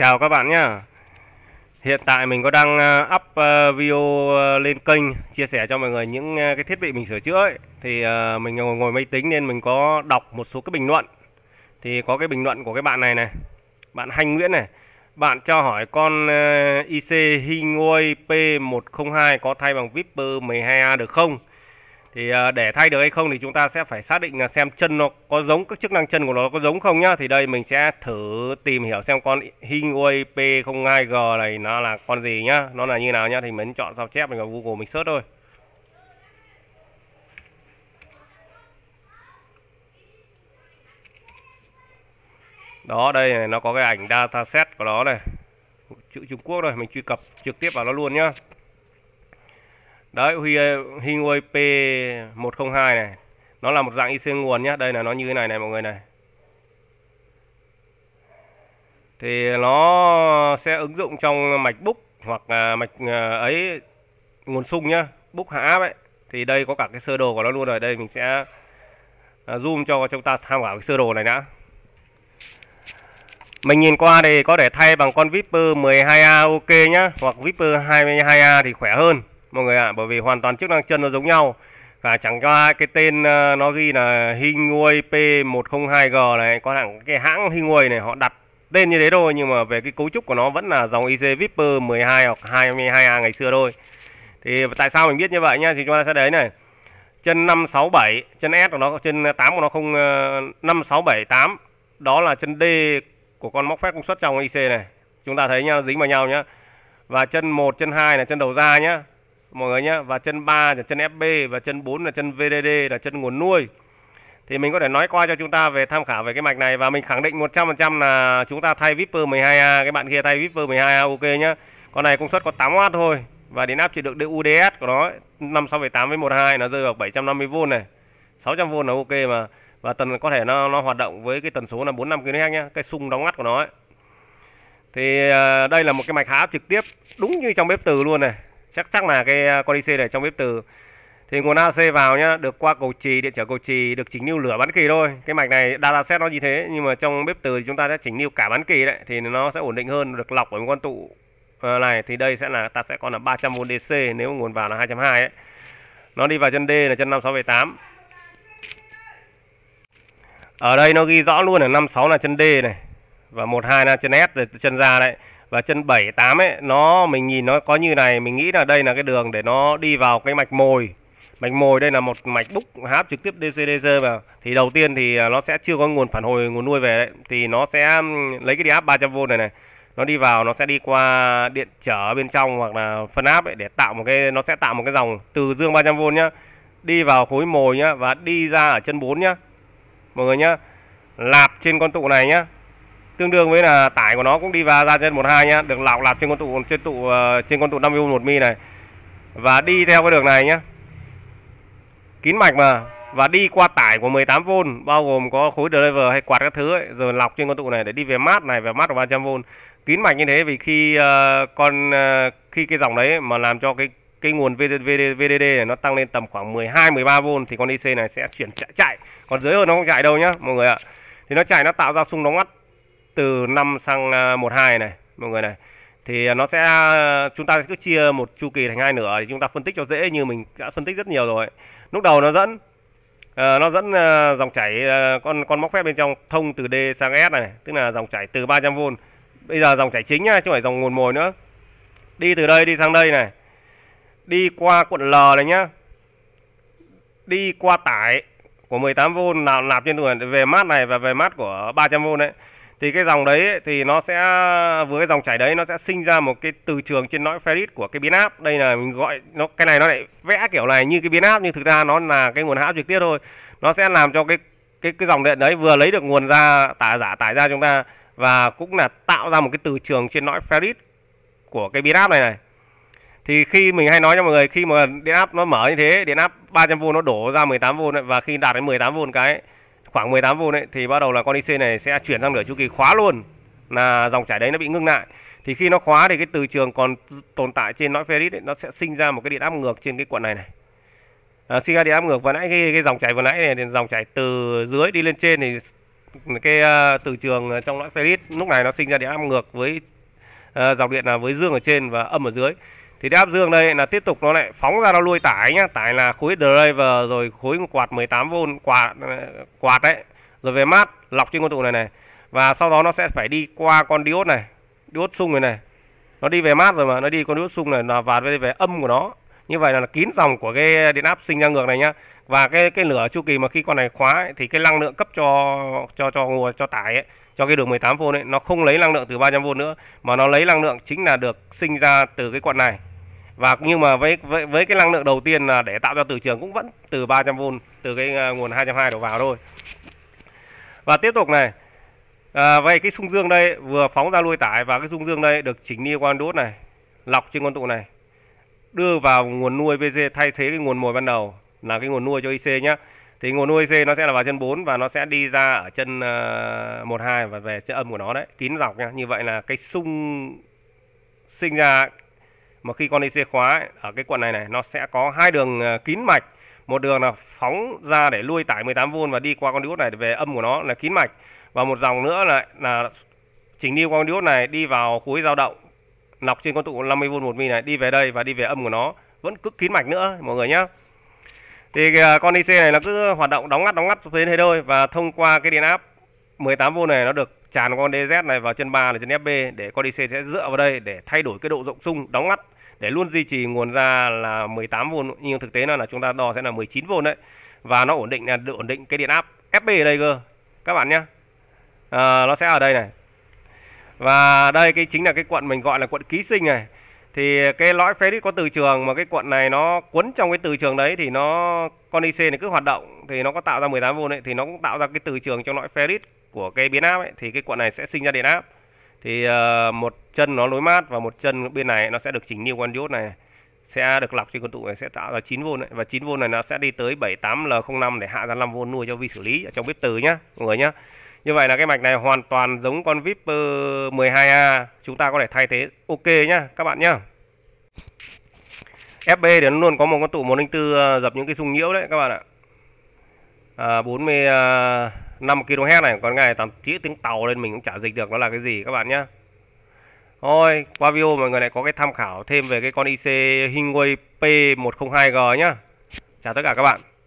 Chào các bạn nhé Hiện tại mình có đang ờ, up ờ, video ờ, lên kênh chia sẻ cho mọi người những cái thiết bị mình sửa chữa ấy. Thì mình ngồi ngồi máy tính nên mình có đọc một số cái bình luận Thì có cái bình luận của cái bạn này này Bạn Hanh Nguyễn này Bạn cho hỏi con IC Hingoi P102 có thay bằng Viper 12A được không? thì ờ, để thay được hay không thì chúng ta sẽ phải xác định là xem chân nó có giống các chức năng chân của nó có giống không nhá thì đây mình sẽ thử tìm hiểu xem con Huawei P02G này nó là con gì nhá nó là như nào nhá thì mình chọn sao chép mình vào Google mình search thôi đó đây này, nó có cái ảnh dataset của nó này chữ Trung Quốc rồi mình truy cập trực tiếp vào nó luôn nhá đấy ờ, Huawei P102 này nó là một dạng IC nguồn nhá đây là nó như thế này này mọi người này thì nó sẽ ứng dụng trong mạch book hoặc mạch ờ, ấy nguồn sung nhá book hạ áp ấy thì đây có cả cái sơ đồ của nó luôn rồi đây mình sẽ ờ, zoom cho chúng ta tham khảo cái sơ đồ này đã mình nhìn qua thì có thể thay bằng con Viper 12A ok nhá hoặc Viper 22A thì khỏe hơn mọi người ạ à, bởi vì hoàn toàn chức năng chân nó giống nhau và chẳng qua cái tên ờ, nó ghi là Hingway P102G này có hẳn cái hãng Hingway này họ đặt tên như thế thôi nhưng mà về cái cấu trúc của nó vẫn là dòng IC Viper 12 hoặc 22A ngày xưa thôi thì tại sao mình biết như vậy nhá thì chúng ta sẽ đấy này chân 567 chân S của nó chân 8 của nó không 5678 ờ, đó là chân D của con móc phép công suất trong IC này chúng ta thấy nhau dính vào nhau nhá và chân 1 chân 2 là chân đầu ra nhá mọi người nhé và chân 3 là chân FB và chân 4 là chân VDD là chân nguồn nuôi thì mình có thể nói qua cho chúng ta về tham khảo về cái mạch này và mình khẳng định 100% là chúng ta thay Viper 12A cái bạn kia thay Viper 12A ok nhá con này công suất có 8W thôi và điện áp chỉ được UDS của nó 56,8 với 12 nó rơi vào 750V này 600V là ok mà và tần có thể nó nó hoạt động với cái tần số là 45 kHz nhá cái sung đóng ngắt của nó ấy. thì à, đây là một cái mạch hạ áp trực tiếp đúng như trong bếp từ luôn này chắc chắc là cái con à, IC này trong bếp từ thì nguồn AC vào nhá được qua cầu trì điện trở cầu trì được chỉnh lưu lửa bán kỳ thôi cái mạch này data set nó như thế nhưng mà trong bếp từ chúng ta sẽ chỉnh lưu cả bán kỳ đấy thì nó sẽ ổn định hơn được lọc ở một con tụ à, này thì đây sẽ là ta sẽ còn là 300V DC nếu nguồn vào là 2 trăm ấy nó đi vào chân D là chân 5678 ở đây nó ghi rõ luôn là 56 là chân D này và 12 là chân S chân ra đấy và chân 7 8 ấy nó mình nhìn nó có như này mình nghĩ là đây là cái đường để nó đi vào cái mạch mồi mạch mồi đây là một mạch búc hấp trực tiếp DCDC vào thì đầu tiên thì à, nó sẽ chưa có nguồn phản hồi nguồn nuôi về đấy. thì nó sẽ lấy cái đi áp 300V này này nó đi vào nó sẽ đi qua điện trở bên trong hoặc là phân áp ấy, để tạo một cái nó sẽ tạo một cái dòng từ dương 300V nhá đi vào khối mồi nhá và đi ra ở chân 4 nhá mọi người nhá lạp trên con tụ này nhá tương đương với là tải của nó cũng đi vào ra trên 12 nhá được lọc lạp trên con tụ trên tụ ờ, trên con tụ 50 1 mi này và đi theo cái đường này nhá kín mạch mà và đi qua tải của 18V bao gồm có khối driver hay quạt các thứ ấy, rồi lọc trên con tụ này để đi về mát này về mát của 300V kín mạch như thế vì khi uh, con uh, khi cái dòng đấy mà làm cho cái cái nguồn VD, VDD này nó tăng lên tầm khoảng 12 13V thì con IC này sẽ chuyển chạy, chạy còn dưới hơn nó không chạy đâu nhá mọi người ạ thì nó chạy nó tạo ra xung nóng ngắt từ 5 sang 12 à, này mọi người này thì à, nó sẽ à, chúng ta cứ chia một chu kỳ thành hai nửa thì chúng ta phân tích cho dễ như mình đã phân tích rất nhiều rồi lúc đầu nó dẫn À, nó dẫn à, dòng chảy à, con con móc phép bên trong thông từ D sang S này, tức là dòng chảy từ 300V. Bây giờ dòng chảy chính nhá, chứ không phải dòng nguồn mồi nữa. Đi từ đây đi sang đây này. Đi qua quận L này nhá. Đi qua tải của 18V nào nạp trên đường về mát này và về mát của 300V đấy thì cái dòng đấy thì nó sẽ với cái dòng chảy đấy nó sẽ sinh ra một cái từ trường trên lõi ferrit của cái biến áp đây là mình gọi nó cái này nó lại vẽ kiểu này như cái biến áp nhưng thực ra nó là cái nguồn hấp trực tiếp thôi nó sẽ làm cho cái cái cái dòng điện đấy vừa lấy được nguồn ra tải giả tải ra chúng ta và cũng là tạo ra một cái từ trường trên lõi ferrit của cái biến áp này này thì khi mình hay nói cho mọi người khi mà điện áp nó mở như thế điện áp 300V nó đổ ra 18V này, và khi đạt đến 18V cái khoảng 18 v đấy thì bắt đầu là con IC này sẽ chuyển sang nửa chu kỳ khóa luôn là dòng chảy đấy nó bị ngưng lại thì khi nó khóa thì cái từ trường còn tồn tại trên lõi ferrit ấy, nó sẽ sinh ra một cái điện áp ngược trên cái cuộn này này à, sinh ra điện áp ngược và nãy cái, cái dòng chảy vừa nãy này thì dòng chảy từ dưới đi lên trên thì cái uh, từ trường trong lõi ferrit lúc này nó sinh ra điện áp ngược với uh, dòng điện là với dương ở trên và âm ở dưới thì cái áp dương đây là tiếp tục nó lại phóng ra nó lui tải nhá tải là khối driver rồi khối quạt 18V quạt quạt đấy rồi về mát lọc trên con tụ này này và sau đó nó sẽ phải đi qua con diode này diode sung này này nó đi về mát rồi mà nó đi con diode sung này là và về, âm của nó như vậy là, kín dòng của cái điện áp sinh ra ngược này nhá và cái cái lửa chu kỳ mà khi con này khóa ấy, thì cái năng lượng cấp cho cho cho nguồn cho tải ấy, cho cái đường 18V ấy nó không lấy năng lượng từ 300V nữa mà nó lấy năng lượng chính là được sinh ra từ cái quạt này và nhưng mà với với với cái năng lượng đầu tiên là để tạo ra từ trường cũng vẫn từ 300V từ cái à, nguồn 220 đổ vào thôi và tiếp tục này à, vậy cái xung dương đây vừa phóng ra nuôi tải và cái xung dương đây được chỉnh đi qua đốt này lọc trên con tụ này đưa vào nguồn nuôi VC thay thế cái nguồn mồi ban đầu là cái nguồn nuôi cho IC nhá thì nguồn nuôi IC nó sẽ là vào chân 4 và nó sẽ đi ra ở chân uh, à, 12 và về chân âm của nó đấy kín dọc nha như vậy là cái xung sinh ra mà khi con IC khóa ở cái quận này này nó sẽ có hai đường ờ, kín mạch một đường là phóng ra để lui tải 18V và đi qua con diode này về âm của nó là kín mạch và một dòng nữa là là chỉnh đi qua con diode này đi vào khối dao động lọc trên con tụ 50V 1 mi này đi về đây và đi về âm của nó vẫn cứ kín mạch nữa mọi người nhé thì ờ, con IC này là cứ hoạt động đóng ngắt đóng ngắt thế thế thôi và thông qua cái điện áp 18V này nó được tràn con DZ này vào chân 3 là chân FB để con DC sẽ dựa vào đây để thay đổi cái độ rộng sung đóng ngắt để luôn duy trì nguồn ra là 18V nhưng thực tế là là chúng ta đo sẽ là 19V đấy và nó ổn định là độ ổn định cái điện áp FB ở đây cơ các bạn nhé à, nó sẽ ở đây này và đây cái chính là cái quận mình gọi là quận ký sinh này thì cái lõi ferrit có từ trường mà cái cuộn này nó quấn trong cái từ trường đấy thì nó con IC này cứ hoạt động thì nó có tạo ra 18V ấy, thì nó cũng tạo ra cái từ trường trong lõi ferrit của cái biến áp ấy, thì cái cuộn này sẽ sinh ra điện áp thì uh, một chân nó lối mát và một chân bên này nó sẽ được chỉnh lưu con diode này sẽ được lọc trên con tụ này sẽ tạo ra 9V này. và 9V này nó sẽ đi tới 78L05 để hạ ra 5V nuôi cho vi xử lý ở trong bếp từ nhá mọi người nhá như vậy là cái mạch này hoàn toàn giống con VIP 12A chúng ta có thể thay thế ok nhá các bạn nhá FB thì nó luôn có một con tụ 104 ờ, dập những cái sung nhiễu đấy các bạn ạ à, 40 5 kHz này còn ngày tầm chữ tiếng tàu lên mình cũng chả dịch được nó là cái gì các bạn nhá. Thôi qua video mọi người lại có cái tham khảo thêm về cái con IC Hingway P102G nhá Chào tất cả các bạn